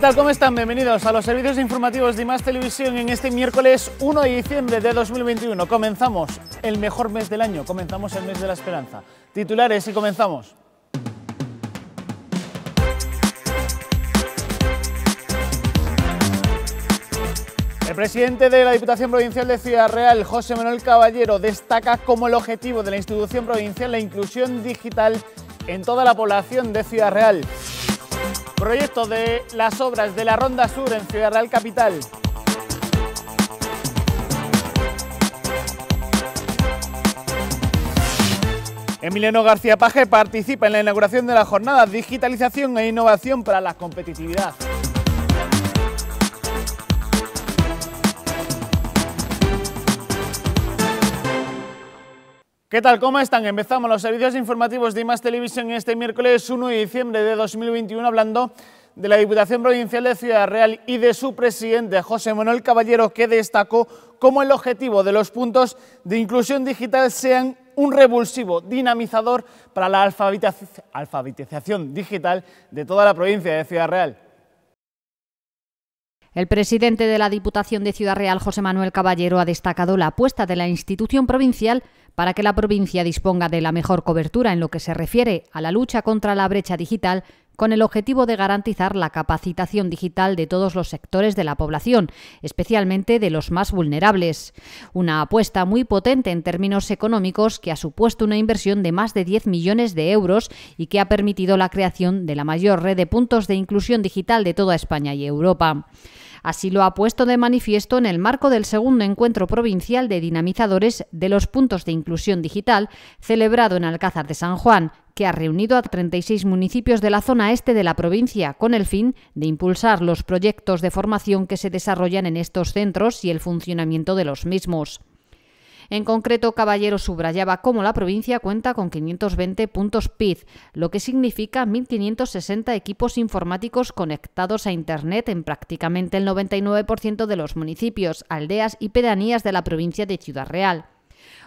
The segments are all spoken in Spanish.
tal? ¿Cómo están? Bienvenidos a los servicios informativos de Más Televisión en este miércoles 1 de diciembre de 2021. Comenzamos el mejor mes del año, comenzamos el mes de la esperanza. Titulares y comenzamos. El presidente de la Diputación Provincial de Ciudad Real, José Manuel Caballero, destaca como el objetivo de la institución provincial la inclusión digital en toda la población de Ciudad Real proyecto de las obras de la Ronda Sur en Ciudad Real Capital. Emiliano García Paje participa en la inauguración de la jornada Digitalización e Innovación para la Competitividad. ¿Qué tal? ¿Cómo están? Empezamos los servicios informativos de IMAS Televisión este miércoles 1 de diciembre de 2021 hablando de la Diputación Provincial de Ciudad Real y de su presidente José Manuel Caballero que destacó cómo el objetivo de los puntos de inclusión digital sean un revulsivo dinamizador para la alfabetización digital de toda la provincia de Ciudad Real. El presidente de la Diputación de Ciudad Real, José Manuel Caballero, ha destacado la apuesta de la institución provincial para que la provincia disponga de la mejor cobertura en lo que se refiere a la lucha contra la brecha digital con el objetivo de garantizar la capacitación digital de todos los sectores de la población, especialmente de los más vulnerables. Una apuesta muy potente en términos económicos que ha supuesto una inversión de más de 10 millones de euros y que ha permitido la creación de la mayor red de puntos de inclusión digital de toda España y Europa. Así lo ha puesto de manifiesto en el marco del segundo encuentro provincial de dinamizadores de los puntos de inclusión digital celebrado en Alcázar de San Juan, que ha reunido a 36 municipios de la zona este de la provincia con el fin de impulsar los proyectos de formación que se desarrollan en estos centros y el funcionamiento de los mismos. En concreto, Caballero subrayaba cómo la provincia cuenta con 520 puntos PID, lo que significa 1.560 equipos informáticos conectados a Internet en prácticamente el 99% de los municipios, aldeas y pedanías de la provincia de Ciudad Real.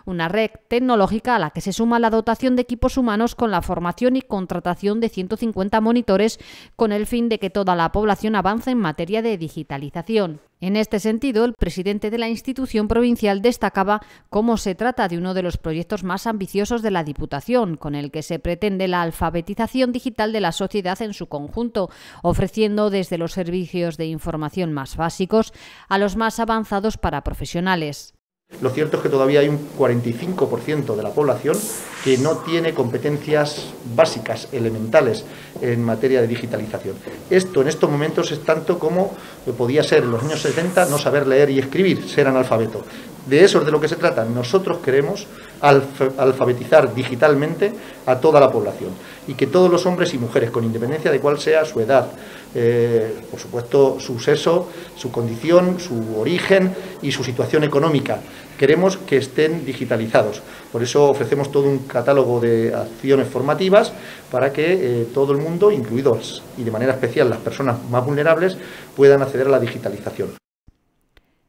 Una red tecnológica a la que se suma la dotación de equipos humanos con la formación y contratación de 150 monitores con el fin de que toda la población avance en materia de digitalización. En este sentido, el presidente de la institución provincial destacaba cómo se trata de uno de los proyectos más ambiciosos de la Diputación, con el que se pretende la alfabetización digital de la sociedad en su conjunto, ofreciendo desde los servicios de información más básicos a los más avanzados para profesionales. Lo cierto es que todavía hay un 45% de la población que no tiene competencias básicas, elementales, en materia de digitalización. Esto en estos momentos es tanto como podía ser en los años 70 no saber leer y escribir, ser analfabeto. De eso es de lo que se trata. Nosotros queremos alfabetizar digitalmente a toda la población y que todos los hombres y mujeres, con independencia de cuál sea su edad, eh, por supuesto su sexo, su condición, su origen y su situación económica, queremos que estén digitalizados. Por eso ofrecemos todo un catálogo de acciones formativas para que eh, todo el mundo, incluidos y de manera especial las personas más vulnerables, puedan acceder a la digitalización.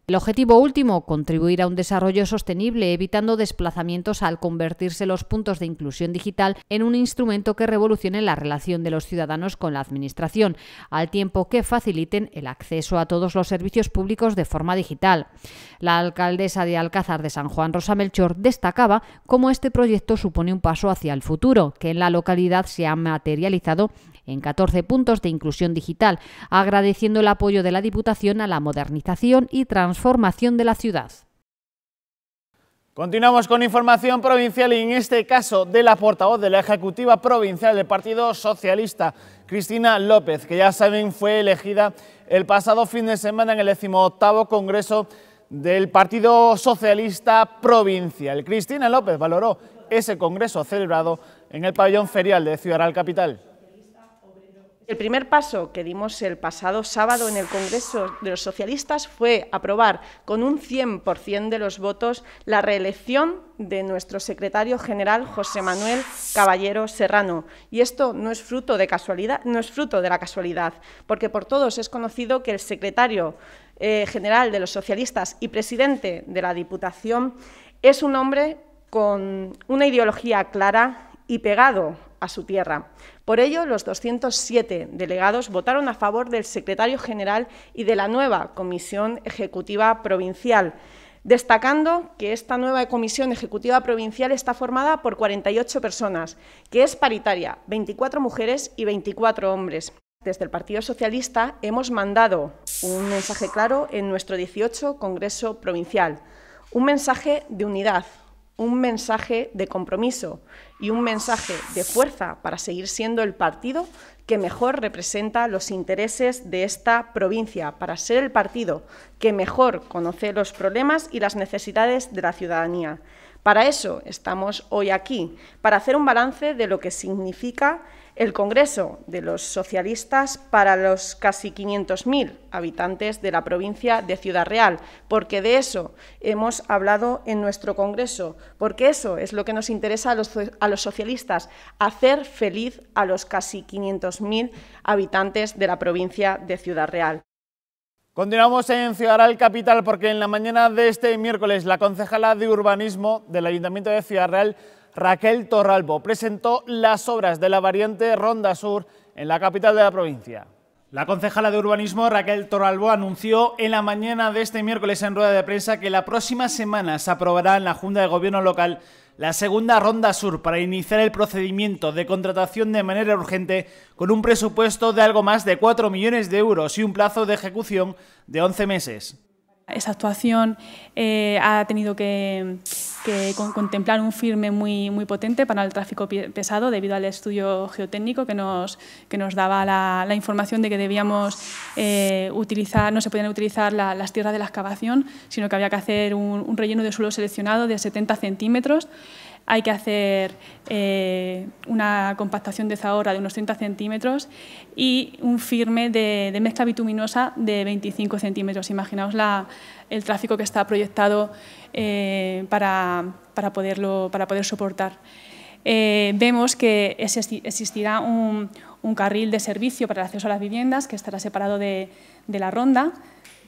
El objetivo último, contribuir a un desarrollo sostenible evitando desplazamientos al convertirse los puntos de inclusión digital en un instrumento que revolucione la relación de los ciudadanos con la Administración, al tiempo que faciliten el acceso a todos los servicios públicos de forma digital. La alcaldesa de Alcázar de San Juan, Rosa Melchor, destacaba cómo este proyecto supone un paso hacia el futuro, que en la localidad se ha materializado en 14 puntos de inclusión digital, agradeciendo el apoyo de la Diputación a la modernización y transformación de la ciudad. Continuamos con información provincial y en este caso de la portavoz de la Ejecutiva Provincial del Partido Socialista, Cristina López, que ya saben fue elegida el pasado fin de semana en el 18 Congreso del Partido Socialista Provincial. Cristina López valoró ese congreso celebrado en el pabellón ferial de Ciudad Real Capital. El primer paso que dimos el pasado sábado en el Congreso de los Socialistas fue aprobar con un 100% de los votos la reelección de nuestro secretario general José Manuel Caballero Serrano. Y esto no es fruto de casualidad, no es fruto de la casualidad, porque por todos es conocido que el secretario eh, general de los socialistas y presidente de la Diputación es un hombre con una ideología clara y pegado a su tierra. Por ello, los 207 delegados votaron a favor del secretario general y de la nueva Comisión Ejecutiva Provincial destacando que esta nueva Comisión Ejecutiva Provincial está formada por 48 personas, que es paritaria, 24 mujeres y 24 hombres. Desde el Partido Socialista hemos mandado un mensaje claro en nuestro 18 Congreso Provincial, un mensaje de unidad, un mensaje de compromiso y un mensaje de fuerza para seguir siendo el partido que mejor representa los intereses de esta provincia, para ser el partido que mejor conoce los problemas y las necesidades de la ciudadanía. Para eso estamos hoy aquí, para hacer un balance de lo que significa el Congreso de los Socialistas para los casi 500.000 habitantes de la provincia de Ciudad Real, porque de eso hemos hablado en nuestro Congreso, porque eso es lo que nos interesa a los, socialistas, hacer feliz a los casi 500.000 habitantes de la provincia de Ciudad Real. Continuamos en Ciudad Real Capital porque en la mañana de este miércoles la concejala de urbanismo del Ayuntamiento de Ciudad Real Raquel Torralbo presentó las obras de la variante Ronda Sur en la capital de la provincia. La concejala de urbanismo Raquel Torralbo anunció en la mañana de este miércoles en rueda de prensa que la próxima semana se aprobará en la Junta de Gobierno local la segunda ronda sur para iniciar el procedimiento de contratación de manera urgente con un presupuesto de algo más de 4 millones de euros y un plazo de ejecución de 11 meses. Esa actuación eh, ha tenido que, contemplar un firme muy, muy potente para el tráfico pesado debido al estudio geotécnico que nos, que nos daba la, información de que debíamos eh, utilizar, no se podían utilizar las tierras de la excavación, sino que había que hacer un, un relleno de suelo seleccionado de 70 centímetros hay que hacer eh, una compactación de zahorra de unos 30 centímetros y un firme de, mezcla bituminosa de 25 centímetros. Imaginaos el tráfico que está proyectado eh, para, poderlo, para poder soportar. Eh, vemos que existirá un, carril de servicio para el acceso a las viviendas que estará separado de, la ronda,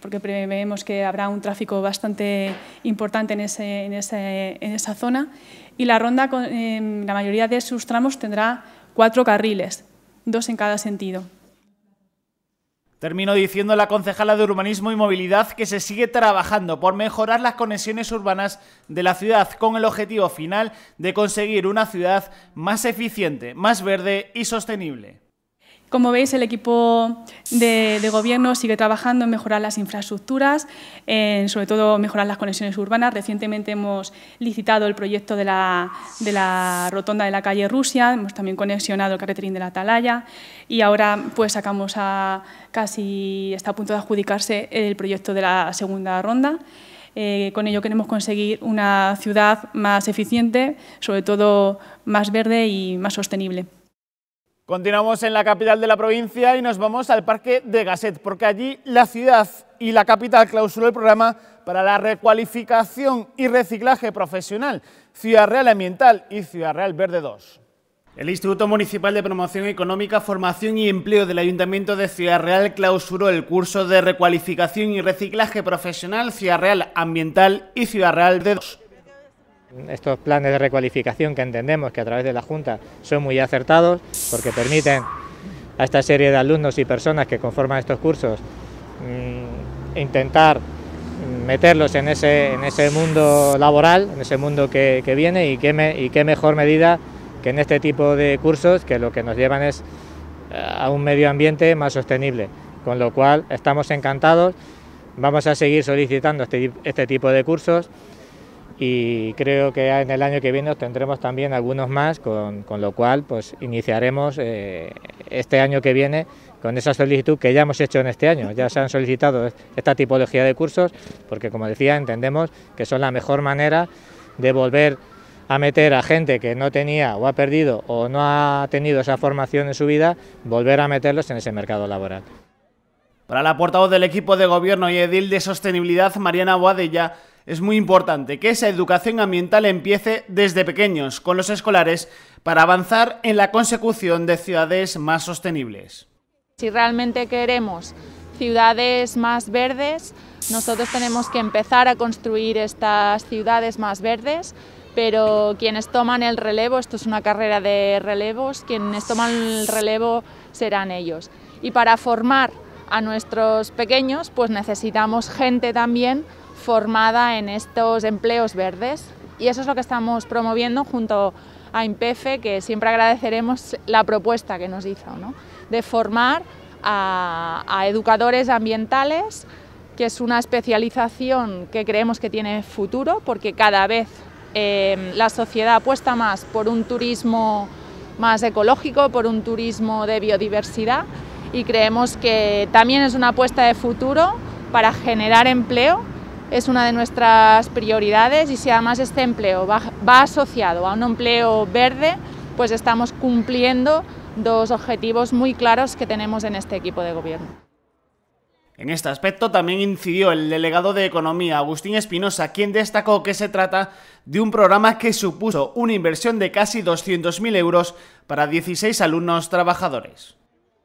porque vemos que habrá un tráfico bastante importante en, en esa zona y la ronda en la mayoría de sus tramos tendrá cuatro carriles, dos en cada sentido. Termino diciendo la concejala de Urbanismo y Movilidad que se sigue trabajando por mejorar las conexiones urbanas de la ciudad con el objetivo final de conseguir una ciudad más eficiente, más verde y sostenible. Como veis, el equipo de, gobierno sigue trabajando en mejorar las infraestructuras, sobre todo mejorar las conexiones urbanas. Recientemente hemos licitado el proyecto de la, rotonda de la calle Rusia, hemos también conexionado el carreterín de la Atalaya y ahora pues sacamos a casi, está a punto de adjudicarse el proyecto de la segunda ronda. Eh, con ello queremos conseguir una ciudad más eficiente, sobre todo más verde y más sostenible. Continuamos en la capital de la provincia y nos vamos al Parque de Gasset, porque allí la ciudad y la capital clausuró el programa para la recualificación y reciclaje profesional, Ciudad Real Ambiental y Ciudad Real Verde 2. El Instituto Municipal de Promoción Económica, Formación y Empleo del Ayuntamiento de Ciudad Real clausuró el curso de recualificación y reciclaje profesional Ciudad Real Ambiental y Ciudad Real Verde 2. Estos planes de recualificación que entendemos que a través de la Junta son muy acertados porque permiten a esta serie de alumnos y personas que conforman estos cursos mm, intentar meterlos en ese, mundo laboral, en ese mundo que, viene y qué, y qué mejor medida que en este tipo de cursos que lo que nos llevan es eh, a un medio ambiente más sostenible. Con lo cual estamos encantados, vamos a seguir solicitando este, este tipo de cursos y creo que en el año que viene obtendremos también algunos más, con, lo cual pues iniciaremos eh, este año que viene con esa solicitud que ya hemos hecho en este año. Ya se han solicitado esta tipología de cursos porque, como decía, entendemos que son la mejor manera de volver a meter a gente que no tenía o ha perdido o no ha tenido esa formación en su vida, volver a meterlos en ese mercado laboral. Para la portavoz del equipo de gobierno y edil de sostenibilidad, Mariana Boadella, es muy importante que esa educación ambiental empiece desde pequeños con los escolares para avanzar en la consecución de ciudades más sostenibles. Si realmente queremos ciudades más verdes, nosotros tenemos que empezar a construir estas ciudades más verdes, pero quienes toman el relevo, esto es una carrera de relevos, quienes toman el relevo serán ellos. Y para formar a nuestros pequeños, pues necesitamos gente también formada en estos empleos verdes y eso es lo que estamos promoviendo junto a IMPEFE, que siempre agradeceremos la propuesta que nos hizo, ¿no? de formar a, educadores ambientales, que es una especialización que creemos que tiene futuro, porque cada vez em, la sociedad apuesta más por un turismo más ecológico, por un turismo de biodiversidad y creemos que también es una apuesta de futuro para generar empleo es una de nuestras prioridades y si además este empleo va, asociado a un empleo verde, pues estamos cumpliendo dos objetivos muy claros que tenemos en este equipo de gobierno. En este aspecto también incidió el delegado de Economía, Agustín Espinosa, quien destacó que se trata de un programa que supuso una inversión de casi 200.000 euros para 16 alumnos trabajadores.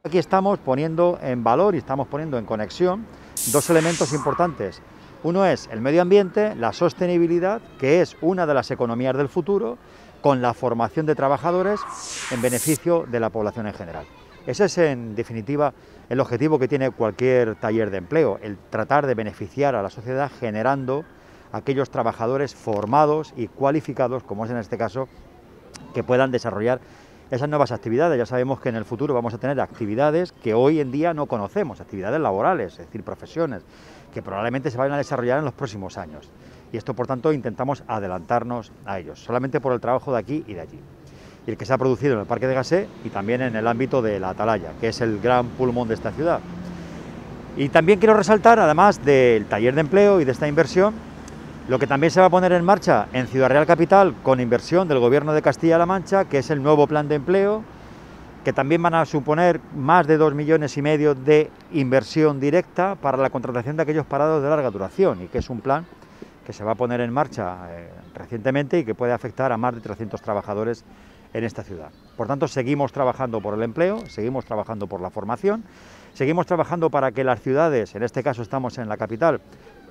Aquí estamos poniendo en valor y estamos poniendo en conexión dos elementos importantes. Uno es el medio ambiente, la sostenibilidad, que es una de las economías del futuro, con la formación de trabajadores en beneficio de la población en general. Ese es, en definitiva, el objetivo que tiene cualquier taller de empleo, el tratar de beneficiar a la sociedad generando aquellos trabajadores formados y cualificados, como es en este caso, que puedan desarrollar esas nuevas actividades. Ya sabemos que en el futuro vamos a tener actividades que hoy en día no conocemos, actividades laborales, es decir, profesiones, que probablemente se vayan a desarrollar en los próximos años. Y esto, por tanto, intentamos adelantarnos a ellos, solamente por el trabajo de aquí y de allí. Y el que se ha producido en el Parque de Gasé y también en el ámbito de la Atalaya, que es el gran pulmón de esta ciudad. Y también quiero resaltar, además del taller de empleo y de esta inversión, lo que también se va a poner en marcha en Ciudad Real Capital con inversión del Gobierno de Castilla-La Mancha, que es el nuevo plan de empleo, que también van a suponer más de dos millones y medio de inversión directa para la contratación de aquellos parados de larga duración y que es un plan que se va a poner en marcha eh, recientemente y que puede afectar a más de 300 trabajadores en esta ciudad. Por tanto, seguimos trabajando por el empleo, seguimos trabajando por la formación, seguimos trabajando para que las ciudades, en este caso estamos en la capital,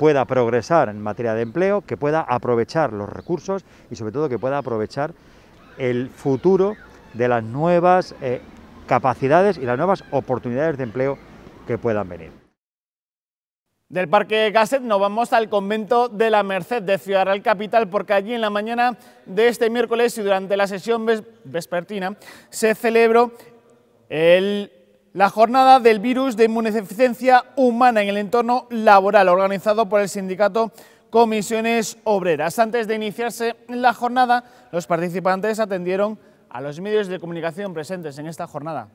pueda progresar en materia de empleo, que pueda aprovechar los recursos y sobre todo que pueda aprovechar el futuro de las nuevas eh, capacidades y las nuevas oportunidades de empleo que puedan venir. Del Parque Gasset nos vamos al convento de la Merced de Ciudad Real Capital porque allí en la mañana de este miércoles y durante la sesión vespertina se celebró el la jornada del virus de inmunodeficiencia humana en el entorno laboral, organizado por el sindicato Comisiones Obreras. Antes de iniciarse la jornada, los participantes atendieron a los medios de comunicación presentes en esta jornada.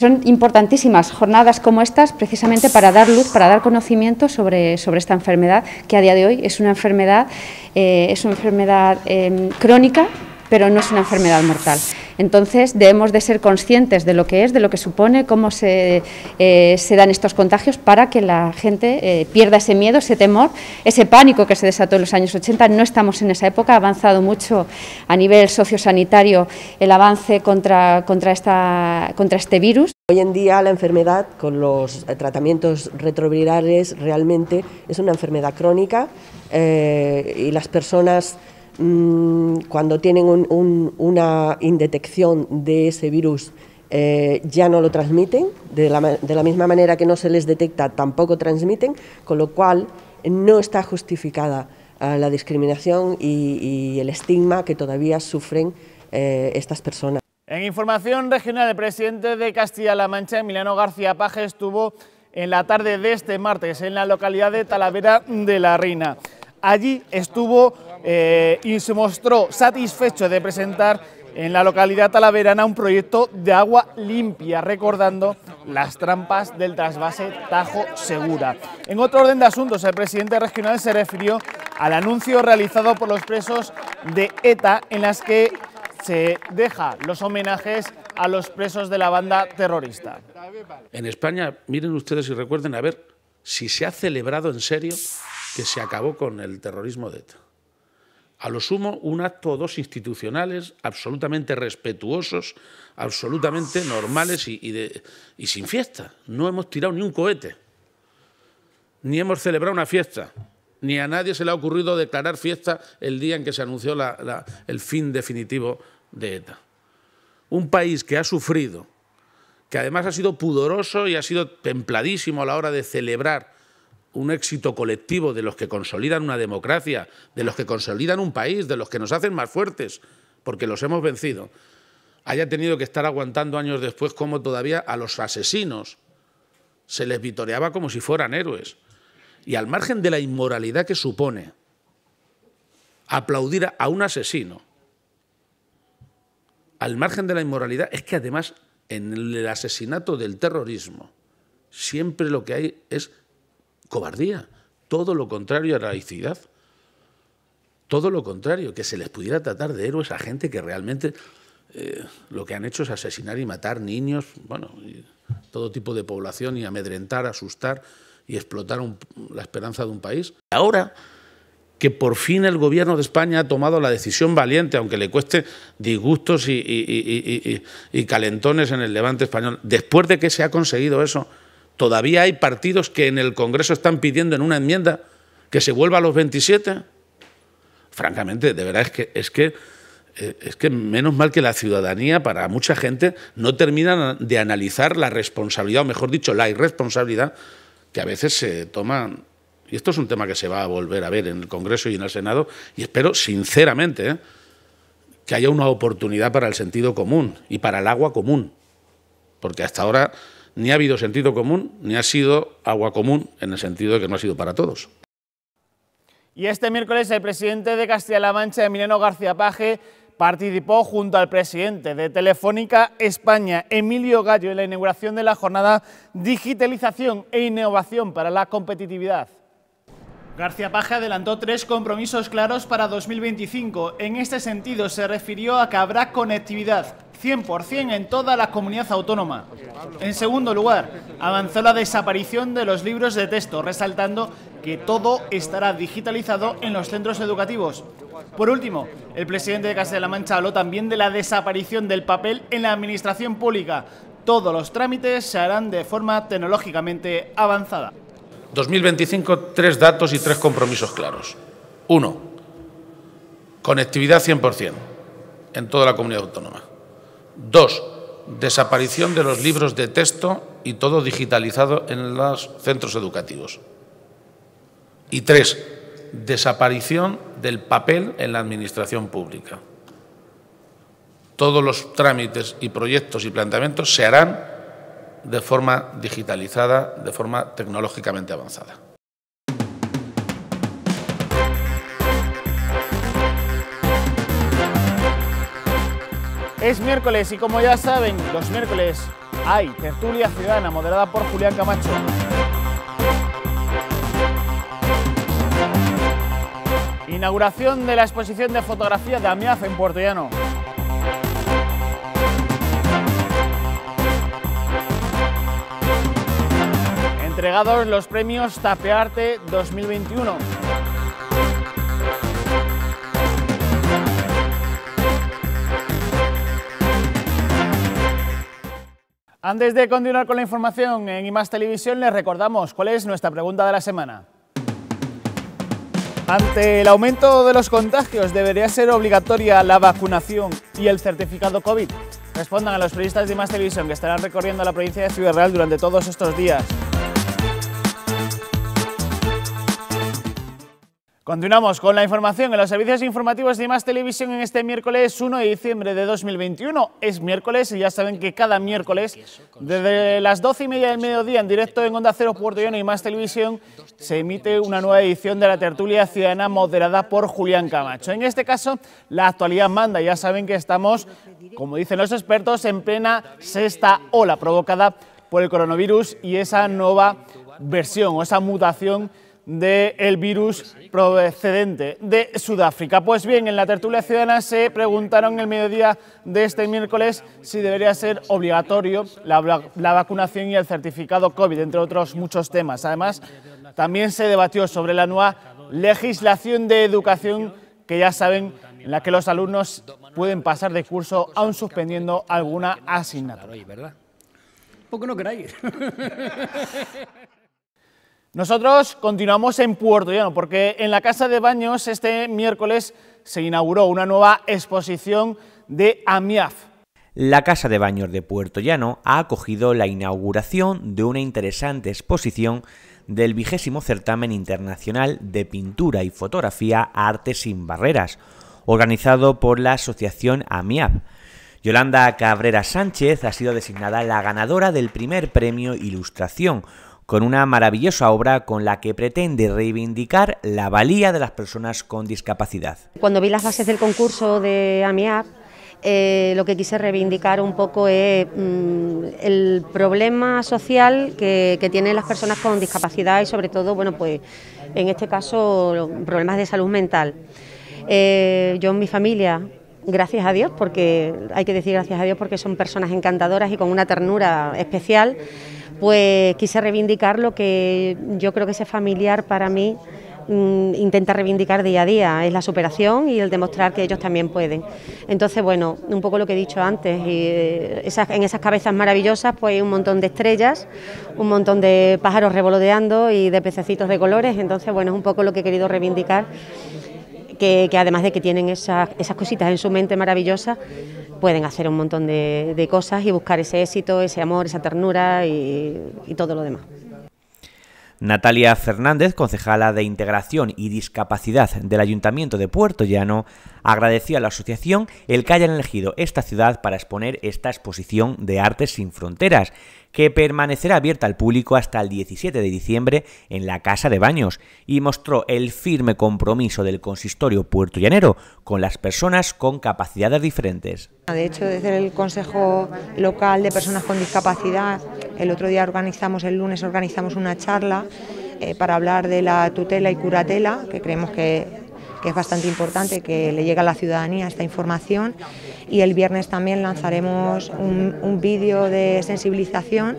Son importantísimas jornadas como estas precisamente para dar luz, para dar conocimiento sobre, sobre esta enfermedad, que a día de hoy es una enfermedad, eh, es una enfermedad em, crónica pero no es una enfermedad mortal. Entonces debemos de ser conscientes de lo que es, de lo que supone, cómo se, eh, dan estos contagios para que la gente eh, pierda ese miedo, ese temor, ese pánico que se desató en los años 80. No estamos en esa época, ha avanzado mucho a nivel sociosanitario el avance contra, contra, este virus. Hoy en día la enfermedad con los tratamientos retrovirales realmente es una enfermedad crónica eh, y las personas Mm, cuando tienen una indetección de ese virus, eh, ya no lo transmiten, de la, misma manera que no se les detecta, tampoco transmiten, con lo cual no está justificada eh, la discriminación y, el estigma que todavía sufren eh, estas personas. En información regional, el presidente de Castilla-La Mancha, Emiliano García Paje, estuvo en la tarde de este martes en la localidad de Talavera de la Reina allí estuvo eh, y se mostró satisfecho de presentar en la localidad talaverana un proyecto de agua limpia, recordando las trampas del trasvase Tajo Segura. En otro orden de asuntos, el presidente regional se refirió al anuncio realizado por los presos de ETA en las que se deja los homenajes a los presos de la banda terrorista. En España, miren ustedes y recuerden, a ver, si se ha celebrado en serio que se acabó con el terrorismo de ETA. A lo sumo, un acto o dos institucionales absolutamente respetuosos, absolutamente normales y, sin fiesta. No hemos tirado ni un cohete, ni hemos celebrado una fiesta, ni a nadie se le ha ocurrido declarar fiesta el día en que se anunció el fin definitivo de ETA. Un país que ha sufrido, que además ha sido pudoroso y ha sido templadísimo a la hora de celebrar un éxito colectivo de los que consolidan una democracia, de los que consolidan un país, de los que nos hacen más fuertes, porque los hemos vencido, haya tenido que estar aguantando años después como todavía a los asesinos se les vitoreaba como si fueran héroes. Y al margen de la inmoralidad que supone aplaudir a un asesino, al margen de la inmoralidad, es que además en el asesinato del terrorismo siempre lo que hay es Cobardía. Todo lo contrario a la laicidad. Todo lo contrario, que se les pudiera tratar de héroes a gente que realmente eh, lo que han hecho es asesinar y matar niños, bueno, todo tipo de población y amedrentar, asustar y explotar la esperanza de un país. Ahora que por fin el gobierno de España ha tomado la decisión valiente, aunque le cueste disgustos y calentones en el levante español, después de que se ha conseguido eso, Todavía hay partidos que en el Congreso están pidiendo en una enmienda que se vuelva a los 27. Francamente, de verdad es que es que eh, es que menos mal que la ciudadanía para mucha gente no termina de analizar la responsabilidad o mejor dicho, la irresponsabilidad que a veces se toma. y esto es un tema que se va a volver a ver en el Congreso y en el Senado y espero sinceramente eh, que haya una oportunidad para el sentido común y para el agua común, porque hasta ahora ni ha habido sentido común, ni ha sido agua común, en el sentido de que no ha sido para todos. Y este miércoles el presidente de Castilla-La Mancha, Emiliano García Paje, participó junto al presidente de Telefónica España, Emilio Gallo, en la inauguración de la jornada Digitalización e Innovación para la Competitividad. García Paja adelantó tres compromisos claros para 2025. En este sentido, se refirió a que habrá conectividad 100% en toda la comunidad autónoma. En segundo lugar, avanzó la desaparición de los libros de texto, resaltando que todo estará digitalizado en los centros educativos. Por último, el presidente de Castilla-La Mancha habló también de la desaparición del papel en la administración pública. Todos los trámites se harán de forma tecnológicamente avanzada. 2025, tres datos y tres compromisos claros. Uno, conectividad 100% en toda la comunidad autónoma. Dos, desaparición de los libros de texto y todo digitalizado en los centros educativos. Y tres, desaparición del papel en la administración pública. Todos los trámites y proyectos y planteamientos se harán de forma digitalizada, de forma tecnológicamente avanzada. Es miércoles y como ya saben, los miércoles hay tertulia ciudadana moderada por Julián Camacho. Inauguración de la exposición de fotografía de AMIAF en Puerto Llano. entregados los premios Tapearte 2021. Antes de continuar con la información en IMAX Televisión, les recordamos cuál es nuestra pregunta de la semana. Ante el aumento de los contagios, ¿debería ser obligatoria la vacunación y el certificado COVID? Respondan a los periodistas de IMAX Televisión que estarán recorriendo la provincia de Ciudad Real durante todos estos días. Continuamos con la información en los servicios informativos de Más Televisión en este miércoles 1 de diciembre de 2021. Es miércoles y ya saben que cada miércoles, desde las 12 y media del mediodía, en directo en Onda Cero Puerto Llano y Más Televisión, se emite una nueva edición de la tertulia ciudadana moderada por Julián Camacho. En este caso, la actualidad manda. Ya saben que estamos, como dicen los expertos, en plena sexta ola provocada por el coronavirus y esa nueva versión o esa mutación del virus procedente de Sudáfrica. Pues bien, en la tertulia ciudadana se preguntaron el mediodía de este miércoles si debería ser obligatorio la, vacunación y el certificado COVID, entre otros muchos temas. Además, también se debatió sobre la nueva legislación de educación que ya saben en la que los alumnos pueden pasar de curso aún suspendiendo alguna asignatura. ¿Por qué no queráis? Nosotros continuamos en Puerto Llano porque en la Casa de Baños este miércoles se inauguró una nueva exposición de AMIAF. La Casa de Baños de Puerto Llano ha acogido la inauguración de una interesante exposición del vigésimo certamen internacional de pintura y fotografía Arte sin Barreras, organizado por la asociación AMIAF. Yolanda Cabrera Sánchez ha sido designada la ganadora del primer premio Ilustración, con una maravillosa obra con la que pretende reivindicar la valía de las personas con discapacidad. Cuando vi las bases del concurso de AMIAP, eh, lo que quise reivindicar un poco es mm, el problema social que, tienen las personas con discapacidad y sobre todo, bueno, pues en este caso, problemas de salud mental. Eh, yo en mi familia gracias a Dios, porque hay que decir gracias a Dios porque son personas encantadoras y con una ternura especial pues quise reivindicar lo que yo creo que es familiar para mí mm, intenta reivindicar día a día, es la superación y el demostrar que ellos también pueden. Entonces, bueno, un poco lo que he dicho antes, y eh, esas, en esas cabezas maravillosas pues hay un montón de estrellas, un montón de pájaros revoloteando y de pececitos de colores, entonces, bueno, es un poco lo que he querido reivindicar, que, además de que tienen esas, cositas en su mente maravillosa pueden hacer un montón de, cosas y buscar ese éxito, ese amor, esa ternura y, y todo lo demás. Natalia Fernández, concejala de Integración y Discapacidad del Ayuntamiento de Puerto Llano, agradeció a la asociación el que hayan elegido esta ciudad para exponer esta exposición de Artes sin Fronteras, que permanecerá abierta al público hasta el 17 de diciembre en la Casa de Baños y mostró el firme compromiso del consistorio puertollanero con las personas con capacidades diferentes. Ah, de hecho, desde el Consejo Local de Personas con Discapacidad, el otro día organizamos, el lunes organizamos una charla eh, para hablar de la tutela y curatela, que creemos que que es bastante importante que le llegue a la ciudadanía esta información. Y el viernes también lanzaremos un, vídeo de sensibilización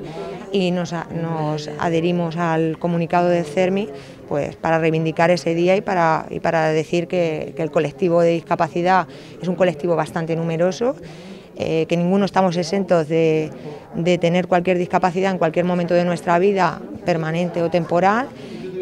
y nos, adherimos al comunicado de CERMI pues, para reivindicar ese día y para, decir que, el colectivo de discapacidad es un colectivo bastante numeroso. Eh, que ninguno estamos exentos de, de tener cualquier discapacidad en cualquier momento de nuestra vida, permanente o temporal,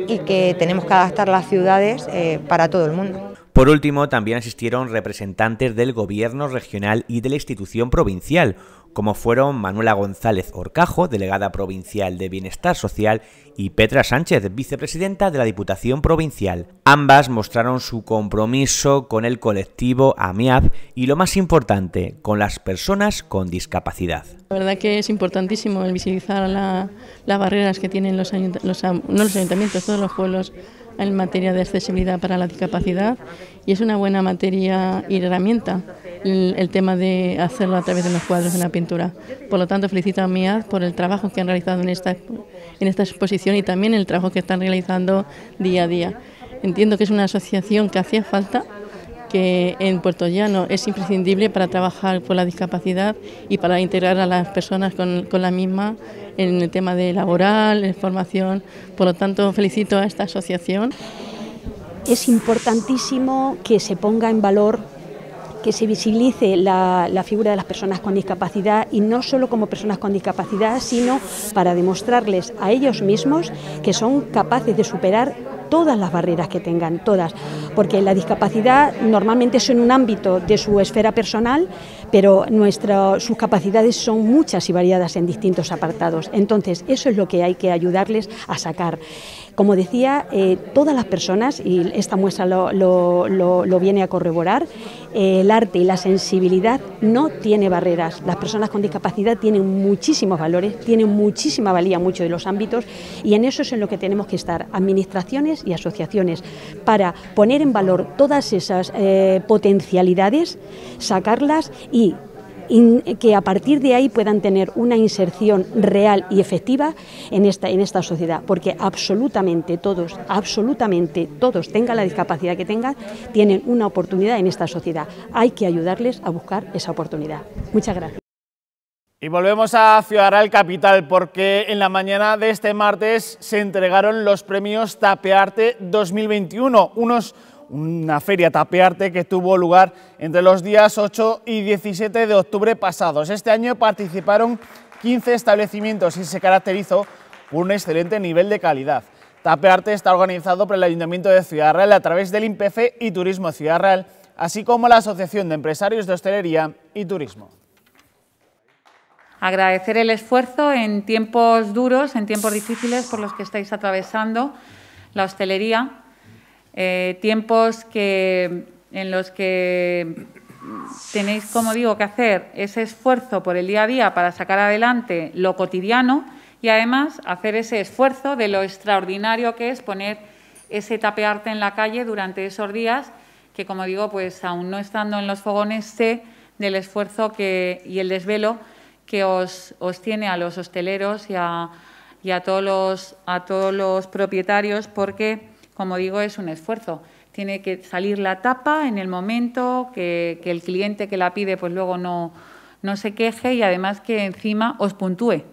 y que tenemos que adaptar las ciudades eh, para todo el mundo. Por último, también asistieron representantes del Gobierno regional y de la institución provincial, como fueron Manuela González Orcajo, delegada provincial de Bienestar Social, y Petra Sánchez, vicepresidenta de la Diputación Provincial. Ambas mostraron su compromiso con el colectivo AMIAP y, lo más importante, con las personas con discapacidad. La verdad que es importantísimo el visibilizar las barreras que tienen los, los ayuntamientos, todos los pueblos en materia de accesibilidad para la discapacidad y es una buena materia y herramienta el, tema de hacerlo a través de los cuadros de la pintura. Por lo tanto, felicito a MIAD por el trabajo que han realizado en esta, en esta exposición y también el trabajo que están realizando día a día. Entiendo que es una asociación que hacía falta que en Puerto Llano es imprescindible para trabajar con la discapacidad y para integrar a las personas con, la misma en el tema de laboral, en formación. Por lo tanto, felicito a esta asociación. Es importantísimo que se ponga en valor que se visibilice la, la, figura de las personas con discapacidad y no solo como personas con discapacidad, sino para demostrarles a ellos mismos que son capaces de superar todas las barreras que tengan, todas, porque la discapacidad normalmente es en un ámbito de su esfera personal, pero nuestra, sus capacidades son muchas y variadas en distintos apartados. Entonces, eso es lo que hay que ayudarles a sacar. Como decía, eh, todas las personas, y esta muestra lo, viene a corroborar, eh, el arte y la sensibilidad no tiene barreras. Las personas con discapacidad tienen muchísimos valores, tienen muchísima valía en muchos de los ámbitos y en eso es en lo que tenemos que estar, administraciones y asociaciones, para poner en valor todas esas eh, potencialidades, sacarlas y que a partir de ahí puedan tener una inserción real y efectiva en esta, en esta sociedad, porque absolutamente todos, absolutamente todos, tengan la discapacidad que tengan, tienen una oportunidad en esta sociedad. Hay que ayudarles a buscar esa oportunidad. Muchas gracias. Y volvemos a Ciudad al Capital porque en la mañana de este martes se entregaron los premios Tapearte 2021, unos una feria tapearte que tuvo lugar entre los días 8 y 17 de octubre pasados. Este año participaron 15 establecimientos y se caracterizó por un excelente nivel de calidad. Tapearte está organizado por el Ayuntamiento de Ciudad Real a través del IMPF y Turismo Ciudad Real, así como la Asociación de Empresarios de Hostelería y Turismo agradecer el esfuerzo en tiempos duros, en tiempos difíciles por los que estáis atravesando la hostelería eh, tiempos que, en los que tenéis, como digo, que hacer ese esfuerzo por el día a día para sacar adelante lo cotidiano y además hacer ese esfuerzo de lo extraordinario que es poner ese tapearte en la calle durante esos días que, como digo, pues aún no estando en los fogones sé del esfuerzo que, y el desvelo que os, tiene a los hosteleros y a, todos a todos los propietarios porque como digo, es un esfuerzo. Tiene que salir la tapa en el momento, que, el cliente que la pide pues luego no, se queje y además que encima os puntúe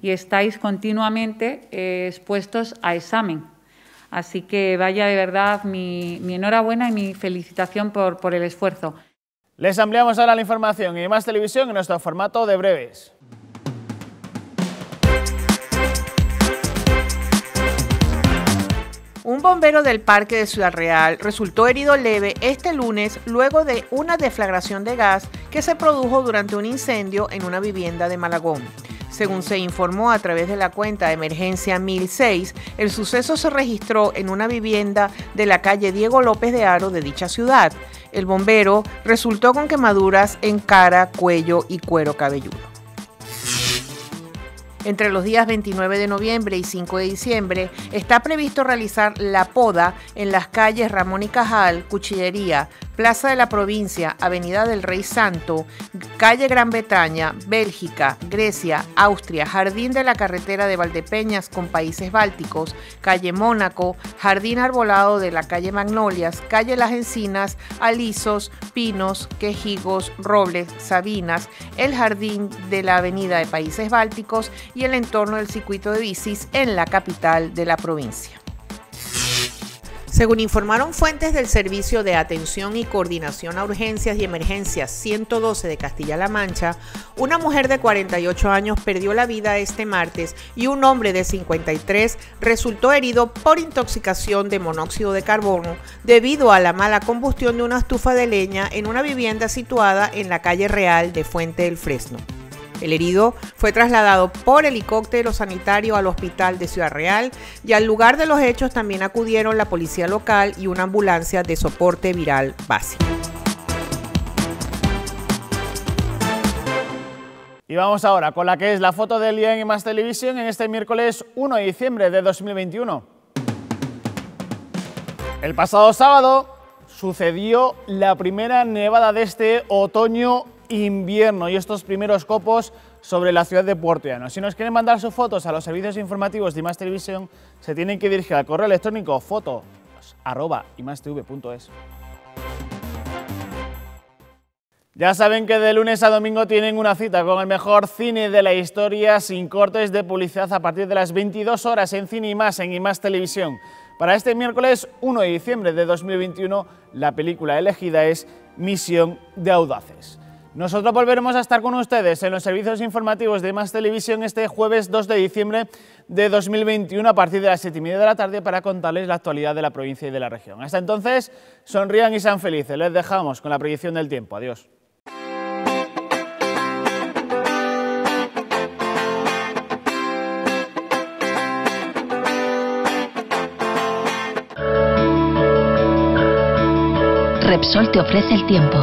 y estáis continuamente eh, expuestos a examen. Así que vaya de verdad mi, enhorabuena y mi felicitación por, por el esfuerzo. Les ampliamos ahora la información y más televisión en nuestro formato de breves. bombero del Parque de Ciudad Real resultó herido leve este lunes luego de una deflagración de gas que se produjo durante un incendio en una vivienda de Malagón. Según se informó a través de la cuenta de emergencia 1006, el suceso se registró en una vivienda de la calle Diego López de Aro de dicha ciudad. El bombero resultó con quemaduras en cara, cuello y cuero cabelludo. Entre los días 29 de noviembre y 5 de diciembre está previsto realizar la poda en las calles Ramón y Cajal, Cuchillería, Plaza de la Provincia, Avenida del Rey Santo, Calle Gran Bretaña, Bélgica, Grecia, Austria, Jardín de la Carretera de Valdepeñas con Países Bálticos, Calle Mónaco, Jardín Arbolado de la Calle Magnolias, Calle Las Encinas, Alisos, Pinos, Quejigos, Robles, Sabinas, el Jardín de la Avenida de Países Bálticos y el entorno del circuito de bicis en la capital de la provincia. Según informaron fuentes del Servicio de Atención y Coordinación a Urgencias y Emergencias 112 de Castilla-La Mancha, una mujer de 48 años perdió la vida este martes y un hombre de 53 resultó herido por intoxicación de monóxido de carbono debido a la mala combustión de una estufa de leña en una vivienda situada en la calle Real de Fuente del Fresno. El herido fue trasladado por helicóptero sanitario al hospital de Ciudad Real y al lugar de los hechos también acudieron la policía local y una ambulancia de soporte viral básico. Y vamos ahora con la que es la foto del día y Más Televisión en este miércoles 1 de diciembre de 2021. El pasado sábado sucedió la primera nevada de este otoño invierno y estos primeros copos sobre la ciudad de Puerto Llano. Si nos quieren mandar sus fotos a los servicios informativos de Más Televisión, se tienen que dirigir al correo electrónico foto Ya saben que de lunes a domingo tienen una cita con el mejor cine de la historia sin cortes de publicidad a partir de las 22 horas en Cine y Más, en más Televisión. Para este miércoles 1 de diciembre de 2021, la película elegida es Misión de Audaces. Nosotros volveremos a estar con ustedes en los servicios informativos de Más Televisión este jueves 2 de diciembre de 2021 a partir de las 7 y media de la tarde para contarles la actualidad de la provincia y de la región. Hasta entonces, sonrían y sean felices. Les dejamos con la proyección del tiempo. Adiós. Repsol te ofrece el tiempo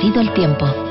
sido el tiempo.